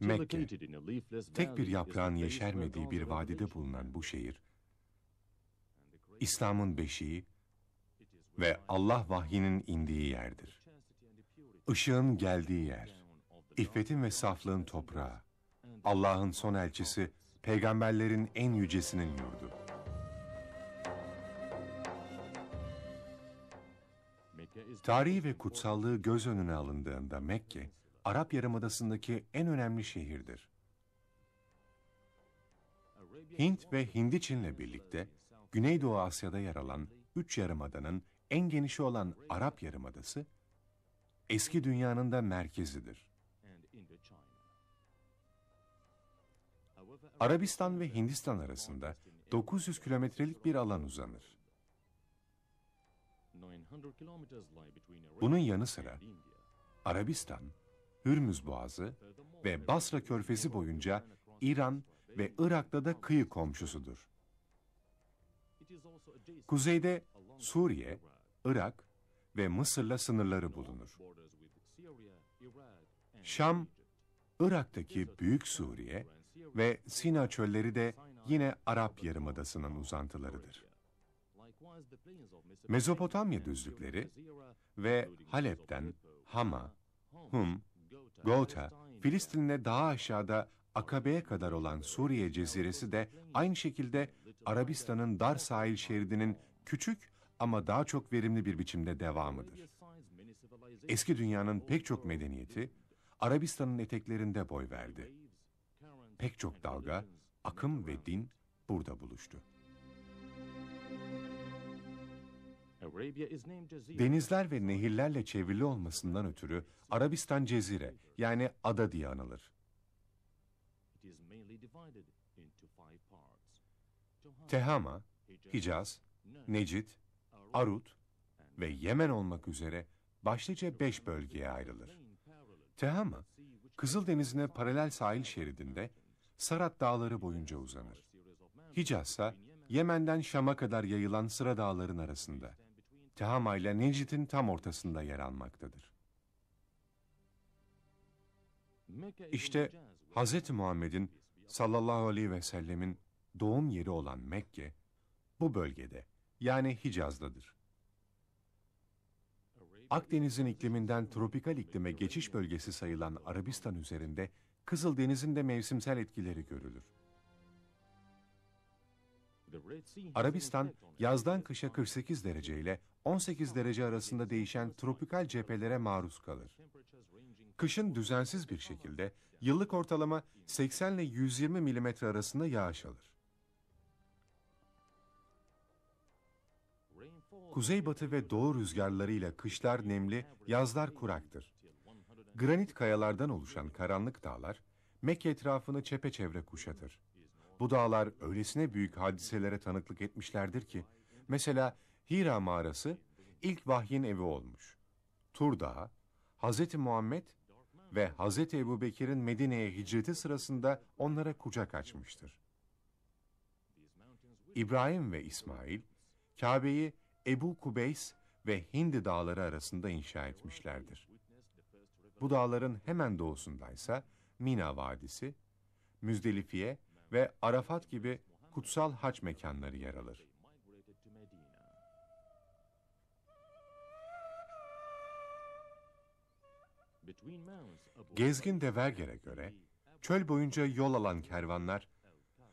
Mekke, tek bir yaprağın yeşermediği bir vadide bulunan bu şehir, İslam'ın beşiği ve Allah vahyinin indiği yerdir. Işığın geldiği yer, iffetin ve saflığın toprağı, Allah'ın son elçisi, peygamberlerin en yücesinin yurdu. Tarihi ve kutsallığı göz önüne alındığında Mekke, Arap Yarımadası'ndaki en önemli şehirdir. Hint ve Hindi Çin'le birlikte Güneydoğu Asya'da yer alan üç yarımadanın en genişi olan Arap Yarımadası, eski dünyanın da merkezidir. Arabistan ve Hindistan arasında 900 kilometrelik bir alan uzanır. Bunun yanı sıra Arabistan, Hürmüz Boğazı ve Basra Körfezi boyunca İran ve Irak'ta da kıyı komşusudur. Kuzeyde Suriye, Irak ve Mısır'la sınırları bulunur. Şam, Irak'taki Büyük Suriye ve Sina çölleri de yine Arap Yarımadası'nın uzantılarıdır. Mezopotamya düzlükleri ve Halep'ten Hama, Hum Golta, Filistin'le daha aşağıda Akabe'ye kadar olan Suriye ceziresi de aynı şekilde Arabistan'ın dar sahil şeridinin küçük ama daha çok verimli bir biçimde devamıdır. Eski dünyanın pek çok medeniyeti Arabistan'ın eteklerinde boy verdi. Pek çok dalga, akım ve din burada buluştu. Denizler ve nehirlerle çevrili olmasından ötürü Arabistan cezire yani ada diye anılır. Tehama, Hicaz, Necid, Arut ve Yemen olmak üzere başlıca beş bölgeye ayrılır. Tehama, Kızıldeniz'ine paralel sahil şeridinde Sarat Dağları boyunca uzanır. Hicaz ise Yemen'den Şam'a kadar yayılan sıra dağların arasında. Tehama ile Necit'in tam ortasında yer almaktadır. İşte Hz. Muhammed'in sallallahu aleyhi ve sellemin doğum yeri olan Mekke, bu bölgede yani Hicaz'dadır. Akdeniz'in ikliminden tropikal iklime geçiş bölgesi sayılan Arabistan üzerinde Kızıldeniz'in de mevsimsel etkileri görülür. Arabistan yazdan kışa 48 dereceyle 18 derece arasında değişen tropikal cephelere maruz kalır. Kışın düzensiz bir şekilde yıllık ortalama 80 ile 120 milimetre arasında yağış alır. Kuzeybatı ve doğu rüzgarlarıyla kışlar nemli, yazlar kuraktır. Granit kayalardan oluşan karanlık dağlar, Mekke etrafını çepeçevre kuşatır. Bu dağlar öylesine büyük hadiselere tanıklık etmişlerdir ki, mesela Hira mağarası ilk vahyin evi olmuş. Tur Dağı, Hz. Muhammed ve Hz. Ebu Bekir'in Medine'ye hicreti sırasında onlara kucak açmıştır. İbrahim ve İsmail, Kabe'yi Ebu Kubeys ve Hindi dağları arasında inşa etmişlerdir. Bu dağların hemen doğusundaysa Mina Vadisi, Müzdelifiye ve Arafat gibi kutsal haç mekanları yer alır. Gezgin Deverger'e göre çöl boyunca yol alan kervanlar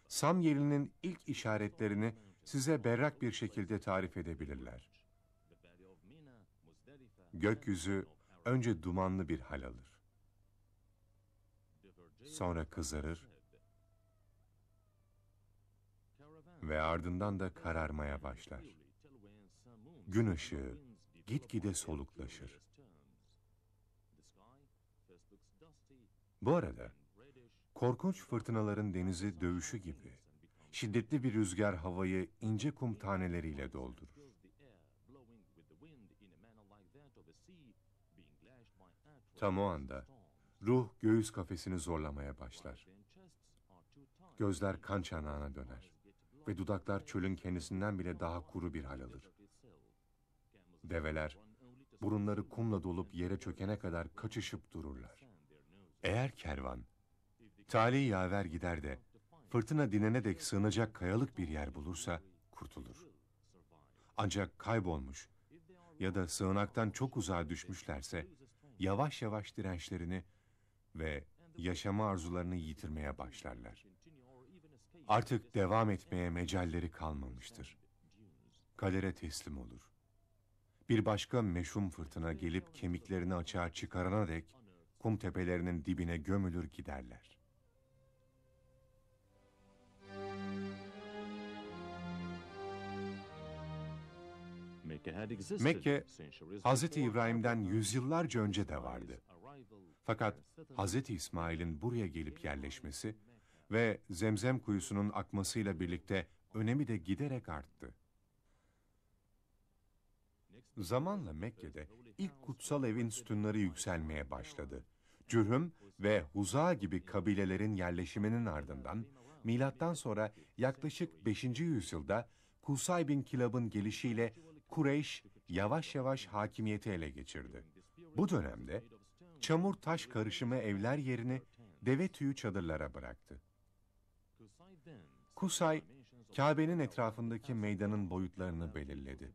Samyeli'nin ilk işaretlerini size berrak bir şekilde tarif edebilirler. Gökyüzü önce dumanlı bir hal alır. Sonra kızarır ve ardından da kararmaya başlar. Gün ışığı gitgide soluklaşır. Bu arada korkunç fırtınaların denizi dövüşü gibi şiddetli bir rüzgar havayı ince kum taneleriyle doldurur. Tam o anda ruh göğüs kafesini zorlamaya başlar. Gözler kan çanağına döner ve dudaklar çölün kendisinden bile daha kuru bir hal alır. Develer burunları kumla dolup yere çökene kadar kaçışıp dururlar. Eğer kervan, talih yaver gider de fırtına dinene dek sığınacak kayalık bir yer bulursa kurtulur. Ancak kaybolmuş ya da sığınaktan çok uzağa düşmüşlerse yavaş yavaş dirençlerini ve yaşama arzularını yitirmeye başlarlar. Artık devam etmeye mecalleri kalmamıştır. Kadere teslim olur. Bir başka meşhum fırtına gelip kemiklerini açığa çıkarana dek kum tepelerinin dibine gömülür giderler. Mekke, Hz. İbrahim'den yüzyıllarca önce de vardı. Fakat Hz. İsmail'in buraya gelip yerleşmesi ve zemzem kuyusunun akmasıyla birlikte önemi de giderek arttı. Zamanla Mekke'de ilk kutsal evin sütunları yükselmeye başladı Cürhüm ve Huza gibi kabilelerin yerleşiminin ardından milattan sonra yaklaşık 5. yüzyılda Kusay bin Kilab'ın gelişiyle Kureyş yavaş yavaş hakimiyeti ele geçirdi. Bu dönemde çamur taş karışımı evler yerini deve tüyü çadırlara bıraktı. Kusay, Kabe'nin etrafındaki meydanın boyutlarını belirledi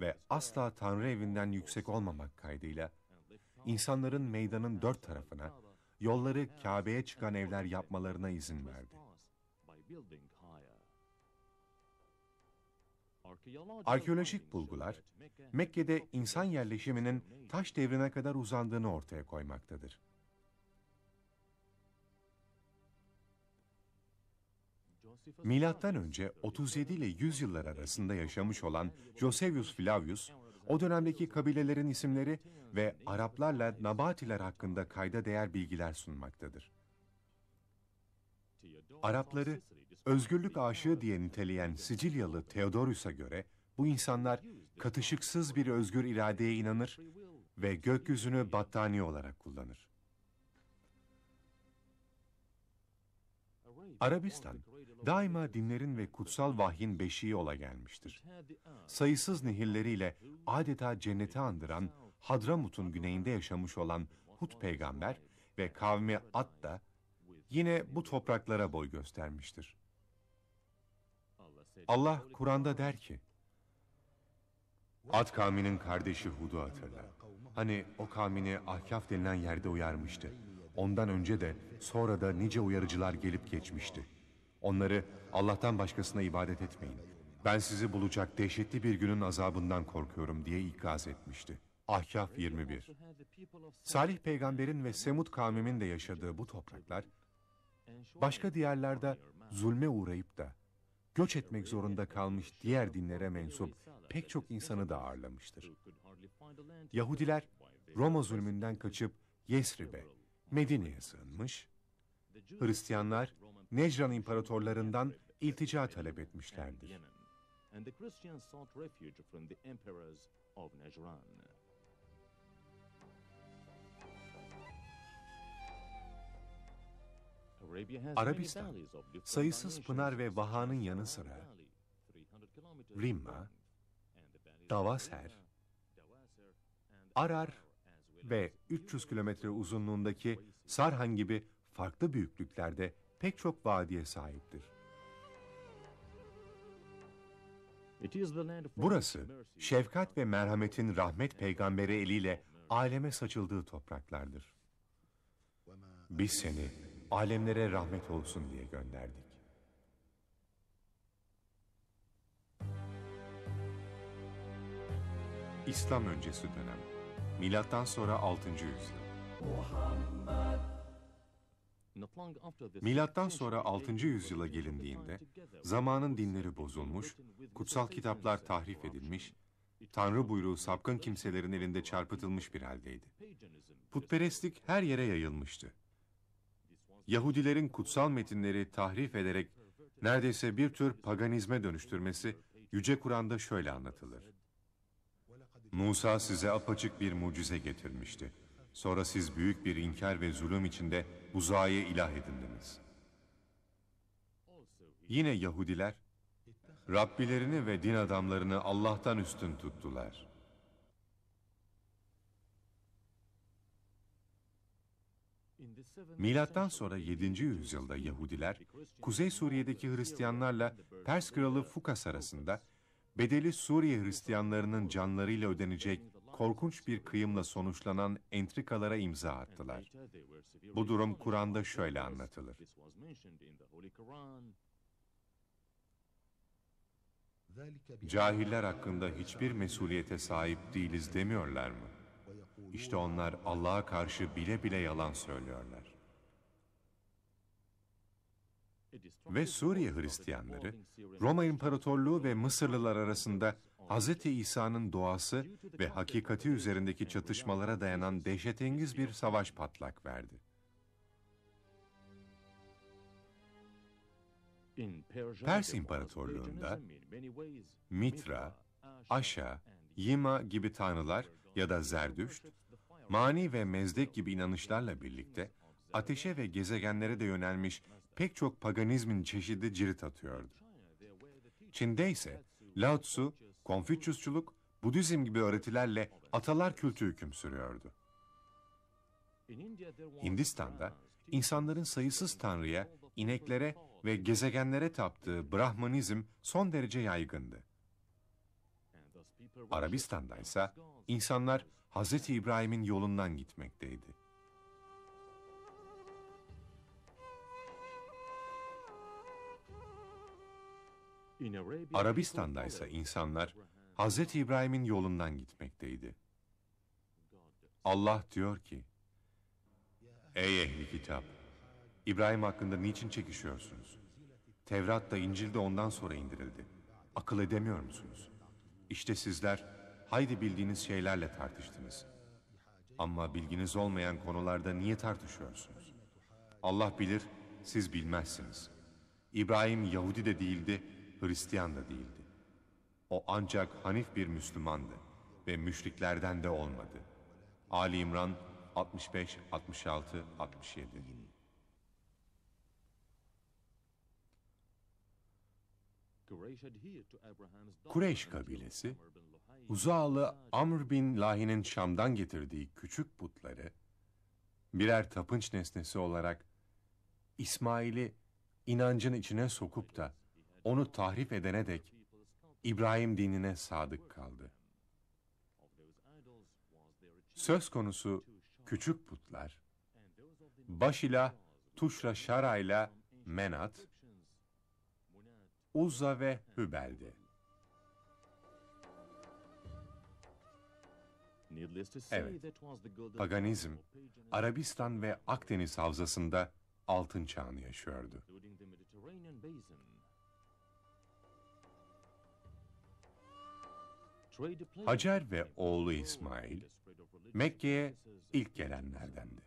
ve asla Tanrı evinden yüksek olmamak kaydıyla insanların meydanın dört tarafına, yolları Kabe'ye çıkan evler yapmalarına izin verdi. Arkeolojik bulgular, Mekke'de insan yerleşiminin taş devrine kadar uzandığını ortaya koymaktadır. Milattan önce 37 ile 100 yıllar arasında yaşamış olan Josevius Flavius, o dönemdeki kabilelerin isimleri ve Araplarla Nabatiler hakkında kayda değer bilgiler sunmaktadır. Arapları özgürlük aşığı diye niteleyen Sicilyalı Theodorus'a göre bu insanlar katışıksız bir özgür iradeye inanır ve gökyüzünü battaniye olarak kullanır. Arabistan, daima dinlerin ve kutsal vahyin beşiği ola gelmiştir. Sayısız nehirleriyle adeta cenneti andıran Hadramut'un güneyinde yaşamış olan Hud peygamber ve kavmi Ad da yine bu topraklara boy göstermiştir. Allah Kur'an'da der ki, Ad kavminin kardeşi Hud'u hatırla. Hani o kavmini Ahkaf denilen yerde uyarmıştı. Ondan önce de sonra da nice uyarıcılar gelip geçmişti.'' Onları Allah'tan başkasına ibadet etmeyin. Ben sizi bulacak dehşetli bir günün azabından korkuyorum diye ikaz etmişti. Ahkaf 21 Salih peygamberin ve Semud kavmimin de yaşadığı bu topraklar, başka diyarlarda zulme uğrayıp da göç etmek zorunda kalmış diğer dinlere mensup pek çok insanı da ağırlamıştır. Yahudiler Roma zulmünden kaçıp Yesrib'e, Medine'ye sığınmış, Hristiyanlar Necran imparatorlarından iltica talep etmişlerdir. Arabistan, sayısız pınar ve vahanın yanı sıra Rimma, Davaser, Arar ve 300 kilometre uzunluğundaki Sarhan gibi farklı büyüklüklerde pek çok vadiye sahiptir. Burası şefkat ve merhametin rahmet peygamberi eliyle aleme saçıldığı topraklardır. Biz seni alemlere rahmet olsun diye gönderdik. İslam öncesi dönem. Milattan sonra 6. yüzyıl. Muhammed Milattan sonra 6. yüzyıla gelindiğinde zamanın dinleri bozulmuş, kutsal kitaplar tahrif edilmiş, Tanrı buyruğu sapkın kimselerin elinde çarpıtılmış bir haldeydi. Putperestlik her yere yayılmıştı. Yahudilerin kutsal metinleri tahrif ederek neredeyse bir tür paganizme dönüştürmesi Yüce Kur'an'da şöyle anlatılır. Musa size apaçık bir mucize getirmişti. Sonra siz büyük bir inkar ve zulüm içinde uzaye ilah edindiniz. Yine Yahudiler, Rabbilerini ve din adamlarını Allah'tan üstün tuttular. Milattan sonra 7. yüzyılda Yahudiler, Kuzey Suriye'deki Hristiyanlarla Pers kralı Fukas arasında bedeli Suriye Hristiyanlarının canlarıyla ödenecek korkunç bir kıyımla sonuçlanan entrikalara imza attılar. Bu durum Kur'an'da şöyle anlatılır. Cahiller hakkında hiçbir mesuliyete sahip değiliz demiyorlar mı? İşte onlar Allah'a karşı bile bile yalan söylüyorlar. Ve Suriye Hristiyanları, Roma İmparatorluğu ve Mısırlılar arasında Hz. İsa'nın doğası ve hakikati üzerindeki çatışmalara dayanan dehşetengiz bir savaş patlak verdi. Pers İmparatorluğu'nda Mitra, Aşa, Yima gibi tanrılar ya da Zerdüşt, Mani ve Mezdek gibi inanışlarla birlikte ateşe ve gezegenlere de yönelmiş pek çok paganizmin çeşidi cirit atıyordu. Çin'de ise Lao Tzu Konfüçyusçuluk, Budizm gibi öğretilerle atalar kültü hüküm sürüyordu. Hindistan'da insanların sayısız tanrıya, ineklere ve gezegenlere taptığı Brahmanizm son derece yaygındı. Arabistan'da ise insanlar Hz. İbrahim'in yolundan gitmekteydi. Arabistan'da ise insanlar Hz. İbrahim'in yolundan gitmekteydi. Allah diyor ki, Ey ehli kitap! İbrahim hakkında niçin çekişiyorsunuz? Tevrat da İncil de ondan sonra indirildi. Akıl edemiyor musunuz? İşte sizler haydi bildiğiniz şeylerle tartıştınız. Ama bilginiz olmayan konularda niye tartışıyorsunuz? Allah bilir, siz bilmezsiniz. İbrahim Yahudi de değildi, Hristiyan da değildi. O ancak Hanif bir Müslümandı ve müşriklerden de olmadı. Ali İmran 65, 66, 67 Kureyş kabilesi, Uzağlı Amr bin Lahi'nin Şam'dan getirdiği küçük putları, birer tapınç nesnesi olarak İsmail'i inancın içine sokup da onu tahrif edene dek İbrahim dinine sadık kaldı. Söz konusu küçük putlar, baş ilah Tuşra Şara ile Menat, Uzza ve Hübel'di. Evet, paganizm Arabistan ve Akdeniz havzasında altın çağını yaşıyordu. Hacer ve oğlu İsmail, Mekke'ye ilk gelenlerdendi.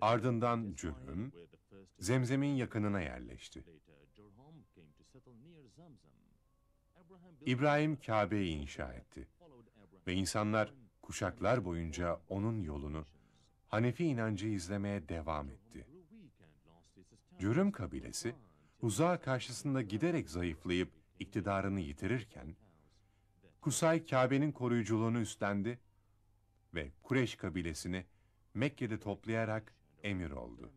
Ardından Cürhüm, Zemzem'in yakınına yerleşti. İbrahim Kabe'yi inşa etti ve insanlar kuşaklar boyunca onun yolunu, Hanefi inancı izlemeye devam etti. Cürüm kabilesi, tuzağa karşısında giderek zayıflayıp iktidarını yitirirken, Kusay Kabe'nin koruyuculuğunu üstlendi ve Kureş kabilesini Mekke'de toplayarak emir oldu.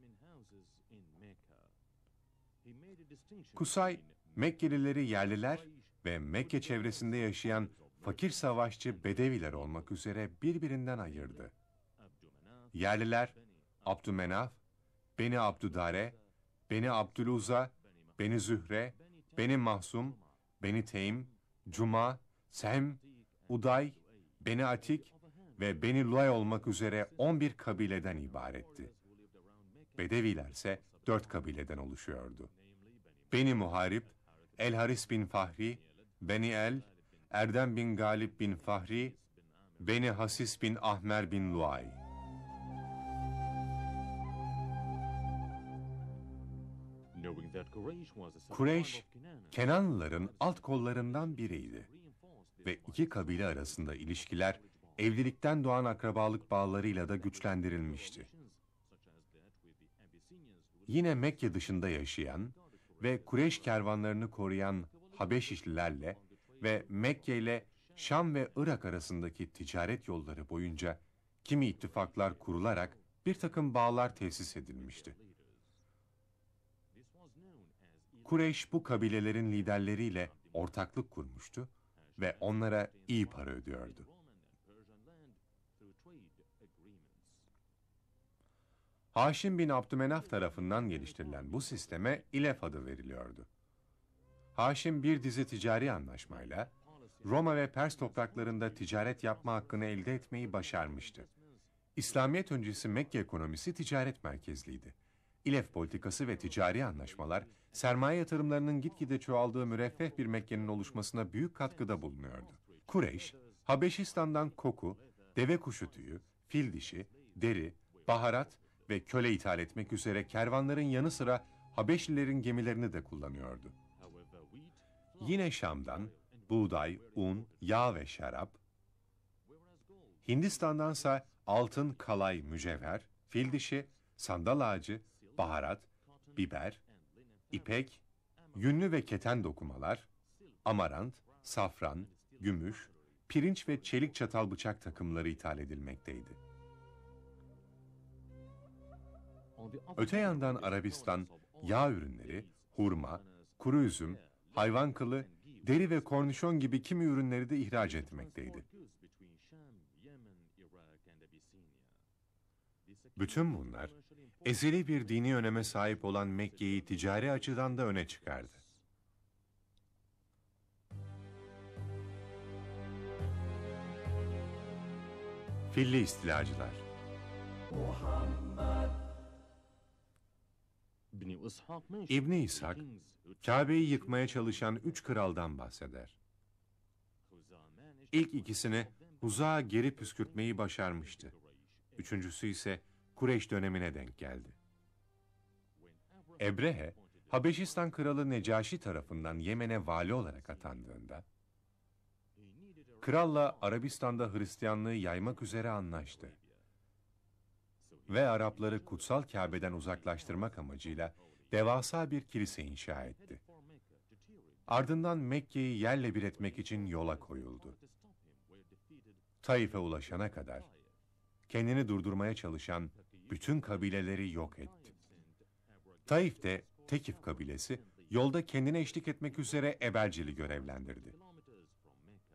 Kusay, Mekkelileri yerliler ve Mekke çevresinde yaşayan fakir savaşçı Bedeviler olmak üzere birbirinden ayırdı. Yerliler Abdümenaf, Beni Abdüdare, Beni Abdüluza Beni Zühre, Beni Mahsum, Beni Teim, Cuma, Sem, Uday, Beni Atik ve Beni Luay olmak üzere 11 kabileden ibaretti. Bedeviler ise 4 kabileden oluşuyordu. Beni Muharip, El Haris bin Fahri, Beni El, Erdem bin Galip bin Fahri, Beni Hasis bin Ahmer bin Luay. Kureyş, Kenanlıların alt kollarından biriydi ve iki kabile arasında ilişkiler evlilikten doğan akrabalık bağlarıyla da güçlendirilmişti. Yine Mekke dışında yaşayan ve Kureyş kervanlarını koruyan Habeşişlilerle ve Mekke ile Şam ve Irak arasındaki ticaret yolları boyunca kimi ittifaklar kurularak bir takım bağlar tesis edilmişti. Kureyş bu kabilelerin liderleriyle ortaklık kurmuştu ve onlara iyi para ödüyordu. Haşim bin Abdümenaf tarafından geliştirilen bu sisteme İlef adı veriliyordu. Haşim bir dizi ticari anlaşmayla Roma ve Pers topraklarında ticaret yapma hakkını elde etmeyi başarmıştı. İslamiyet öncesi Mekke ekonomisi ticaret merkezliydi. İlef politikası ve ticari anlaşmalar sermaye yatırımlarının gitgide çoğaldığı müreffeh bir Mekke'nin oluşmasına büyük katkıda bulunuyordu. Kureyş, Habeşistan'dan koku, deve kuşu tüyü, fil dişi, deri, baharat ve köle ithal etmek üzere kervanların yanı sıra Habeşlilerin gemilerini de kullanıyordu. Yine Şam'dan buğday, un, yağ ve şarap, Hindistan'dansa altın, kalay, mücevher, fil dişi, sandal ağacı, baharat, biber, İpek, yünlü ve keten dokumalar, amarant, safran, gümüş, pirinç ve çelik çatal bıçak takımları ithal edilmekteydi. Öte yandan Arabistan, yağ ürünleri, hurma, kuru üzüm, hayvan kılı, deri ve kornişon gibi kimi ürünleri de ihraç etmekteydi. Bütün bunlar ezeli bir dini öneme sahip olan Mekke'yi ticari açıdan da öne çıkardı. Filli istilacılar İbni İshak, Kabe'yi yıkmaya çalışan üç kraldan bahseder. İlk ikisini Huza'a geri püskürtmeyi başarmıştı. Üçüncüsü ise Kureyş dönemine denk geldi. Ebrehe, Habeşistan kralı Necaşi tarafından Yemen'e vali olarak atandığında, kralla Arabistan'da Hristiyanlığı yaymak üzere anlaştı. Ve Arapları kutsal Kabe'den uzaklaştırmak amacıyla devasa bir kilise inşa etti. Ardından Mekke'yi yerle bir etmek için yola koyuldu. Taif'e ulaşana kadar kendini durdurmaya çalışan bütün kabileleri yok etti. Taif'te Tekif kabilesi yolda kendine eşlik etmek üzere Ebercel'i görevlendirdi.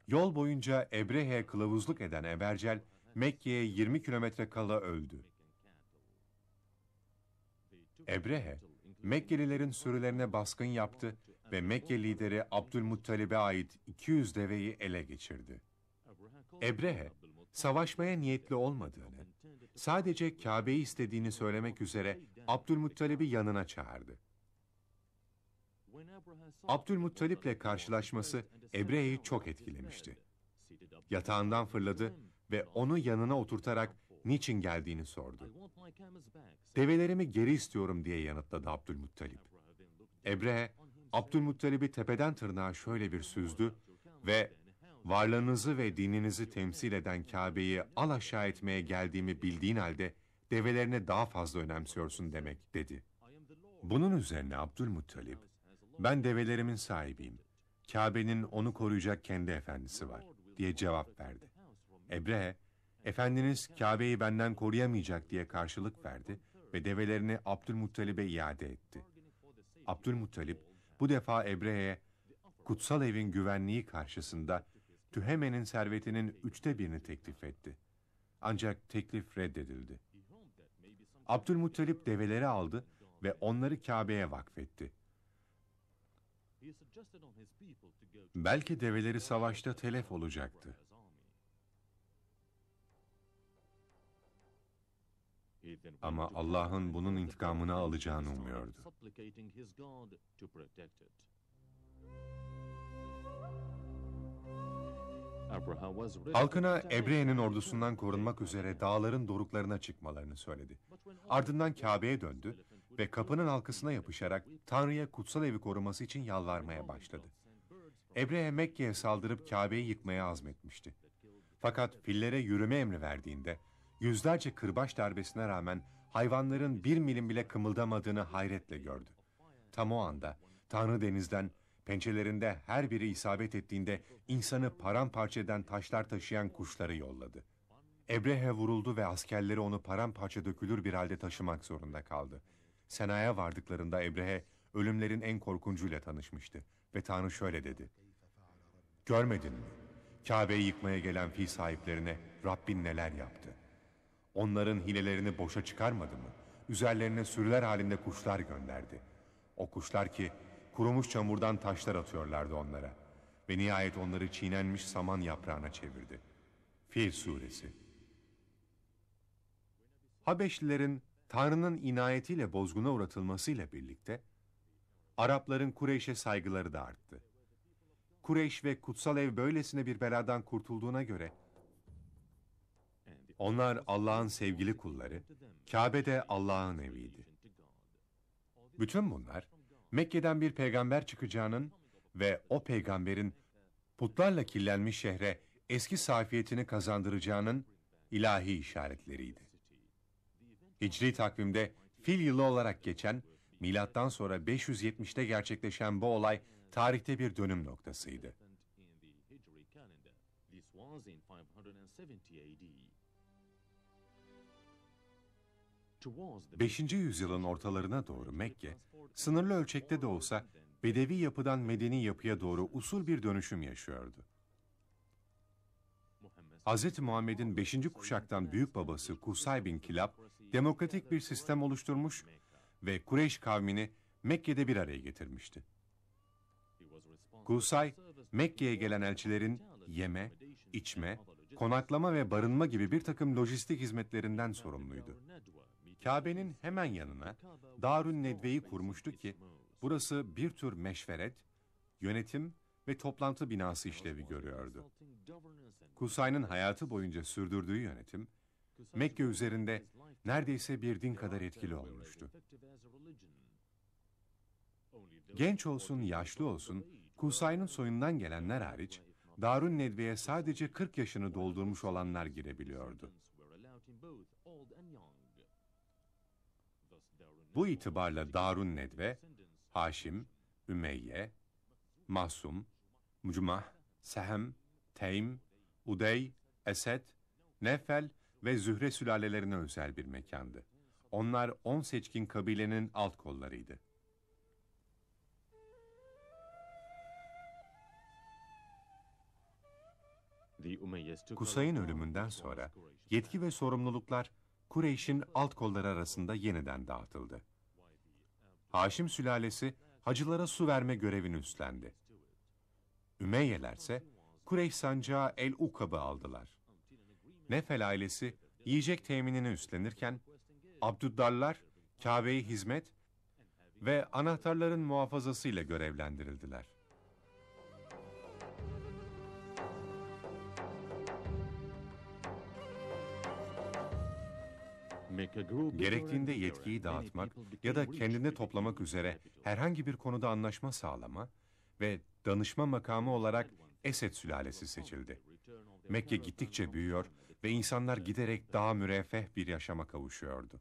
Yol boyunca Ebrehe'ye kılavuzluk eden Ebercel, Mekke'ye 20 kilometre kala öldü. Ebrehe, Mekkelilerin sürülerine baskın yaptı ve Mekke lideri Abdülmuttalib'e ait 200 deveyi ele geçirdi. Ebrehe, savaşmaya niyetli olmadığını, sadece Kabe'yi istediğini söylemek üzere Abdülmuttalib'i yanına çağırdı. Abdülmuttalip ile karşılaşması Ebrehe'yi çok etkilemişti. Yatağından fırladı ve onu yanına oturtarak niçin geldiğini sordu. Develerimi geri istiyorum diye yanıtladı Abdülmuttalip. Ebrehe, Abdülmuttalip'i tepeden tırnağa şöyle bir süzdü ve varlığınızı ve dininizi temsil eden Kabe'yi al aşağı etmeye geldiğimi bildiğin halde develerine daha fazla önemsiyorsun demek dedi. Bunun üzerine Abdülmuttalip, ben develerimin sahibiyim. Kabe'nin onu koruyacak kendi efendisi var diye cevap verdi. Ebrehe, efendiniz Kabe'yi benden koruyamayacak diye karşılık verdi ve develerini Abdülmuttalip'e iade etti. Abdülmuttalip bu defa Ebrehe'ye kutsal evin güvenliği karşısında Tühemen'in servetinin üçte birini teklif etti. Ancak teklif reddedildi. Abdülmuttalip develeri aldı ve onları Kabe'ye vakfetti. Belki develeri savaşta telef olacaktı. Ama Allah'ın bunun intikamını alacağını umuyordu. Halkına Ebreye'nin ordusundan korunmak üzere dağların doruklarına çıkmalarını söyledi. Ardından Kabe'ye döndü ve kapının halkasına yapışarak Tanrı'ya kutsal evi koruması için yalvarmaya başladı. Ebrehe Mekke'ye saldırıp Kabe'yi yıkmaya azmetmişti. Fakat fillere yürüme emri verdiğinde yüzlerce kırbaç darbesine rağmen hayvanların bir milim bile kımıldamadığını hayretle gördü. Tam o anda Tanrı denizden Pençelerinde her biri isabet ettiğinde insanı paramparça eden taşlar taşıyan kuşları yolladı. Ebrehe vuruldu ve askerleri onu paramparça dökülür bir halde taşımak zorunda kaldı. Senaya vardıklarında Ebrehe ölümlerin en korkuncuyla tanışmıştı ve Tanrı şöyle dedi. Görmedin mi? Kabe'yi yıkmaya gelen fil sahiplerine Rabbin neler yaptı? Onların hilelerini boşa çıkarmadı mı? Üzerlerine sürüler halinde kuşlar gönderdi. O kuşlar ki Kurumuş çamurdan taşlar atıyorlardı onlara. Ve nihayet onları çiğnenmiş saman yaprağına çevirdi. Fil Suresi Habeşlilerin Tanrı'nın inayetiyle bozguna uğratılmasıyla birlikte Arapların Kureyş'e saygıları da arttı. Kureyş ve kutsal ev böylesine bir beladan kurtulduğuna göre onlar Allah'ın sevgili kulları, Kabe de Allah'ın eviydi. Bütün bunlar Mekke'den bir peygamber çıkacağının ve o peygamberin putlarla kirlenmiş şehre eski safiyetini kazandıracağının ilahi işaretleriydi. Hicri takvimde fil yılı olarak geçen milattan sonra 570'te gerçekleşen bu olay tarihte bir dönüm noktasıydı. This was in 570 AD. 5. yüzyılın ortalarına doğru Mekke, sınırlı ölçekte de olsa bedevi yapıdan medeni yapıya doğru usul bir dönüşüm yaşıyordu. Hz. Muhammed'in 5. kuşaktan büyük babası Kusay bin Kilab, demokratik bir sistem oluşturmuş ve Kureyş kavmini Mekke'de bir araya getirmişti. Kusay, Mekke'ye gelen elçilerin yeme, içme, konaklama ve barınma gibi bir takım lojistik hizmetlerinden sorumluydu. Kabe'nin hemen yanına Darun Nedve'yi kurmuştu ki burası bir tür meşveret, yönetim ve toplantı binası işlevi görüyordu. Kusayn'ın hayatı boyunca sürdürdüğü yönetim, Mekke üzerinde neredeyse bir din kadar etkili olmuştu. Genç olsun, yaşlı olsun, Kusayn'ın soyundan gelenler hariç, Darun Nedve'ye sadece 40 yaşını doldurmuş olanlar girebiliyordu. Bu itibarla Darun Nedve, Haşim, Ümeyye, Mahsum, Mucmah, Sehem, Teym, Udey, Esed, Nefel ve Zühre sülalelerine özel bir mekandı. Onlar on seçkin kabilenin alt kollarıydı. Kusay'ın ölümünden sonra yetki ve sorumluluklar Kureyş'in alt kolları arasında yeniden dağıtıldı. Haşim sülalesi hacılara su verme görevini üstlendi. Ümeyyelerse Kureyş sancağı El-Ukab'ı aldılar. Nefel ailesi yiyecek teminini üstlenirken Abdüddarlar Kabe'ye hizmet ve anahtarların muhafazasıyla görevlendirildiler. Gerektiğinde yetkiyi dağıtmak ya da kendini toplamak üzere herhangi bir konuda anlaşma sağlama ve danışma makamı olarak Esed sülalesi seçildi. Mekke gittikçe büyüyor ve insanlar giderek daha müreffeh bir yaşama kavuşuyordu.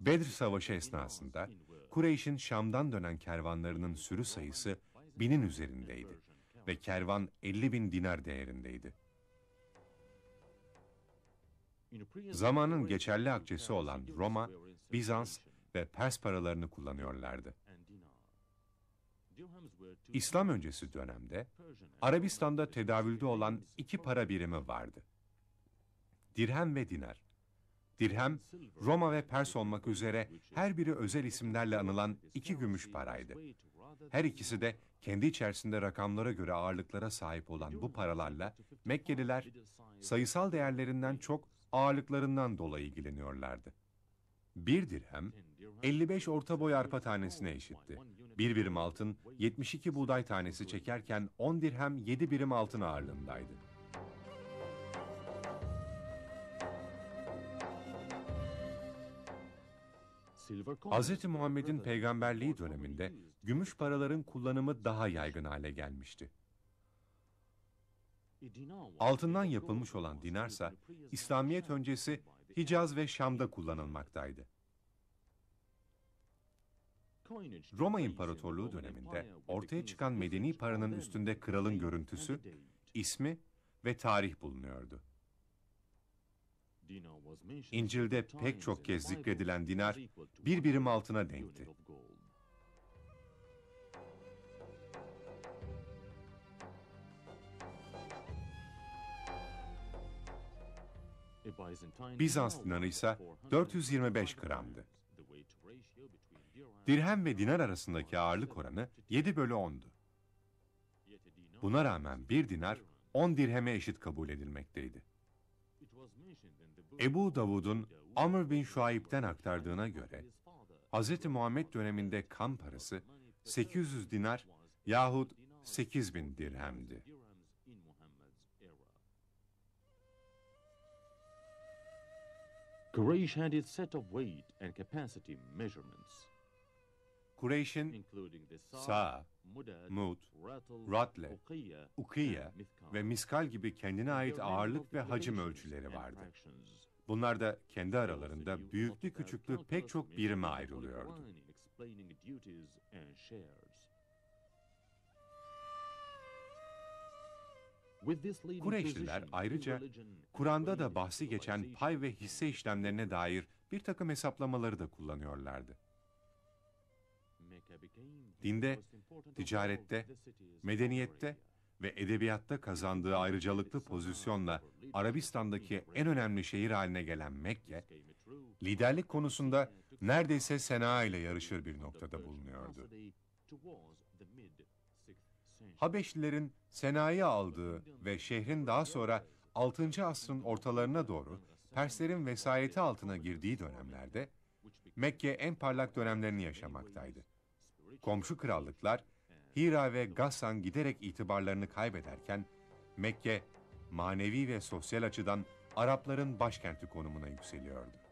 Bedir Savaşı esnasında Kureyş'in Şam'dan dönen kervanlarının sürü sayısı binin üzerindeydi ve kervan 50 bin dinar değerindeydi. Zamanın geçerli akçesi olan Roma, Bizans ve Pers paralarını kullanıyorlardı. İslam öncesi dönemde Arabistan'da tedavülde olan iki para birimi vardı. Dirhem ve dinar. Dirhem, Roma ve Pers olmak üzere her biri özel isimlerle anılan iki gümüş paraydı. Her ikisi de kendi içerisinde rakamlara göre ağırlıklara sahip olan bu paralarla Mekkeliler sayısal değerlerinden çok ağırlıklarından dolayı ilgileniyorlardı. Bir dirhem 55 orta boy arpa tanesine eşitti. Bir birim altın 72 buğday tanesi çekerken 10 dirhem 7 birim altın ağırlığındaydı. Hz. Muhammed'in peygamberliği döneminde gümüş paraların kullanımı daha yaygın hale gelmişti. Altından yapılmış olan dinarsa İslamiyet öncesi Hicaz ve Şam'da kullanılmaktaydı. Roma İmparatorluğu döneminde ortaya çıkan medeni paranın üstünde kralın görüntüsü, ismi ve tarih bulunuyordu. İncil'de pek çok kez zikredilen dinar bir birim altına denkti. Bizans dinarı ise 425 gramdı. Dirhem ve dinar arasındaki ağırlık oranı 7 bölü 10'du. Buna rağmen bir dinar 10 dirheme eşit kabul edilmekteydi. Ebu Davud'un Amr bin Şuayb'den aktardığına göre, Hz. Muhammed döneminde kan parası 800 dinar yahut bin dirhemdi. Quraysh had its set of weight and capacity measurements. Kureyş'in Sa, Mud, Ratle, Ukiye ve Miskal gibi kendine ait ağırlık ve hacim ölçüleri vardı. Bunlar da kendi aralarında büyüklü küçüklü pek çok birime ayrılıyordu. Kureyşliler ayrıca Kur'an'da da bahsi geçen pay ve hisse işlemlerine dair bir takım hesaplamaları da kullanıyorlardı. Dinde, ticarette, medeniyette ve edebiyatta kazandığı ayrıcalıklı pozisyonla Arabistan'daki en önemli şehir haline gelen Mekke, liderlik konusunda neredeyse Sena ile yarışır bir noktada bulunuyordu. Habeşlilerin Sena'yı aldığı ve şehrin daha sonra 6. asrın ortalarına doğru Perslerin vesayeti altına girdiği dönemlerde Mekke en parlak dönemlerini yaşamaktaydı. Komşu krallıklar Hira ve Gassan giderek itibarlarını kaybederken Mekke manevi ve sosyal açıdan Arapların başkenti konumuna yükseliyordu.